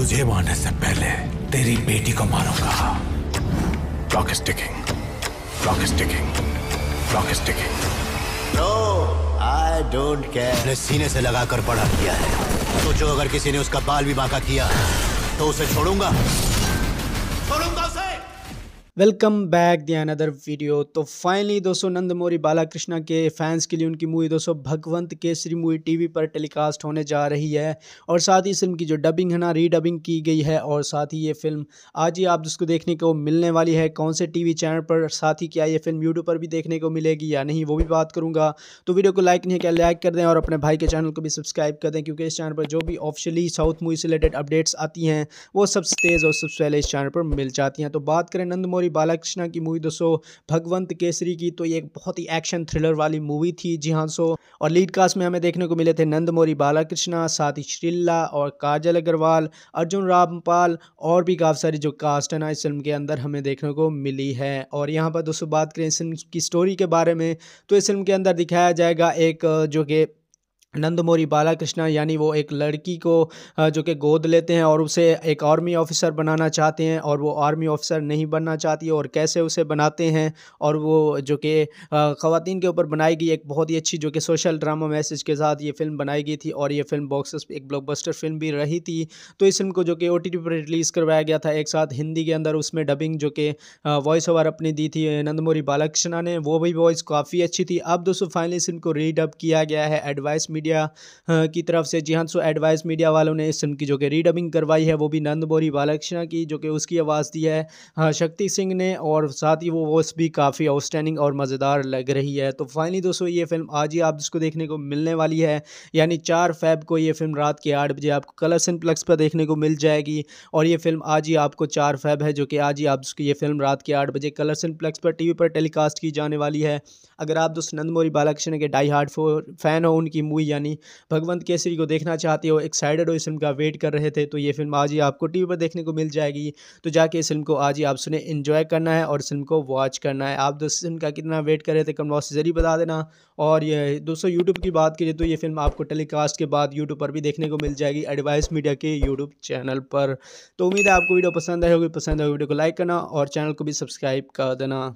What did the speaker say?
तुझे मारने से पहले तेरी बेटी को मारूंगा clock is ticking clock is ticking clock is ticking no I don't care ने सीने से लगाकर पढ़ा किया है सोचो तो अगर किसी ने उसका बाल भी बांका किया तो उसे छोड़ूंगा छोड़ूंगा उसे वेलकम बैक दिया अनदर वीडियो तो फाइनली दोस्तों नंदमोरी बालाकृष्णा के फैंस के लिए उनकी मूवी दोस्तों भगवंत केसरी मूवी टीवी पर टेलीकास्ट होने जा रही है और साथ ही फिल्म की जो डबिंग है ना रीडबिंग की गई है और साथ ही ये फिल्म आज ही आप जिसको देखने को मिलने वाली है कौन से टीवी चैनल पर साथ ही क्या ये फिल्म यूट्यूब पर भी देखने को मिलेगी या नहीं वो भी बात करूँगा तो वीडियो को लाइक नहीं क्या लाइक कर दें और अपने भाई के चैनल को भी सब्सक्राइब कर दें क्योंकि इस चैनल पर जो भी ऑफिशियली साउथ मूवी से रिलेटेड अपडेट्स आती हैं वो सबसे तेज़ और सबसे पहले इस चैनल पर मिल जाती हैं तो बात करें नंदमोरी मोरी बालाकृष्णा की मूवी दोस्तों भगवंत केसरी की तो ये एक बहुत ही एक्शन थ्रिलर वाली मूवी थी जी हाँ सो और लीड कास्ट में हमें देखने को मिले थे मोरी बालाकृष्णा ही श्रिल्ला और काजल अग्रवाल अर्जुन रामपाल और भी काफ़ी सारी जो कास्ट है ना इस फिल्म के अंदर हमें देखने को मिली है और यहाँ पर दोस्तों बात करें इस फिल्म की स्टोरी के बारे में तो इस फिल्म के अंदर दिखाया जाएगा एक जो कि नंदमोरी बालाकृष्णा यानी वो एक लड़की को जो कि गोद लेते हैं और उसे एक आर्मी ऑफिसर बनाना चाहते हैं और वो आर्मी ऑफिसर नहीं बनना चाहती और कैसे उसे बनाते हैं और वो जो कि ख़वान के ऊपर बनाई गई एक बहुत ही अच्छी जो कि सोशल ड्रामा मैसेज के साथ ये फिल्म बनाई गई थी और ये फिल्म बॉक्स एक ब्लॉकबस्टर फिल्म भी रही थी तो इस फिल्म को जो कि ओ पर रिलीज़ करवाया गया था एक साथ हिंदी के अंदर उसमें डबिंग जो कि वॉइस ओवर अपनी दी थी नंदमोरी बालाकृष्णा ने वो भी वॉइस काफ़ी अच्छी थी अब दोस्तों फाइनली इस फिल्म को रीडअप किया गया है एडवाइस मीडिया हाँ, की तरफ से जी हाँ सो एडवाइस मीडिया वालों ने इस फिल्म की जो कि रीडबिंग करवाई है वो भी नंद बोरी बालकृष्णा की जो कि उसकी आवाज़ दी है हाँ, शक्ति सिंह ने और साथ ही वो वॉइस भी काफ़ी आउटस्टैंडिंग और मज़ेदार लग रही है तो फाइनली दोस्तों ये फिल्म आज ही आप इसको देखने को मिलने वाली है यानी चार फैब को ये फिल्म रात के आठ बजे आपको कलर्स एंड प्लक्स पर देखने को मिल जाएगी और ये फिल्म आज ही आपको चार फैब है जो कि आज ही आप इसकी ये फिल्म रात के आठ बजे कलर्स एंड प्लक्स पर टीवी पर टेलीकास्ट की जाने वाली है अगर आप दोस्त नंदमोरी बालाकृष्ण के डाई हार्ड फैन हो उनकी मूवी यानी भगवंत केसरी को देखना चाहते हो एक्साइटेड हो इस फिल्म का वेट कर रहे थे तो ये फिल्म आज ही आपको टी पर देखने को मिल जाएगी तो जाके इस फिल्म को आज ही आप सुने इन्जॉय करना है और इस फिल्म को वॉच करना है आप दोस्तों फिल्म का कितना वेट कर रहे थे कम से जरिए बता देना और ये दोस्तों यूट्यूब की बात करिए तो ये फिल्म आपको टेलीकास्ट के बाद यूट्यूब पर भी देखने को मिल जाएगी एडवाइस मीडिया के यूट्यूब चैनल पर तो उम्मीद है आपको वीडियो पसंद आए होगी पसंद आई वीडियो को लाइक करना और चैनल को भी सब्सक्राइब कर देना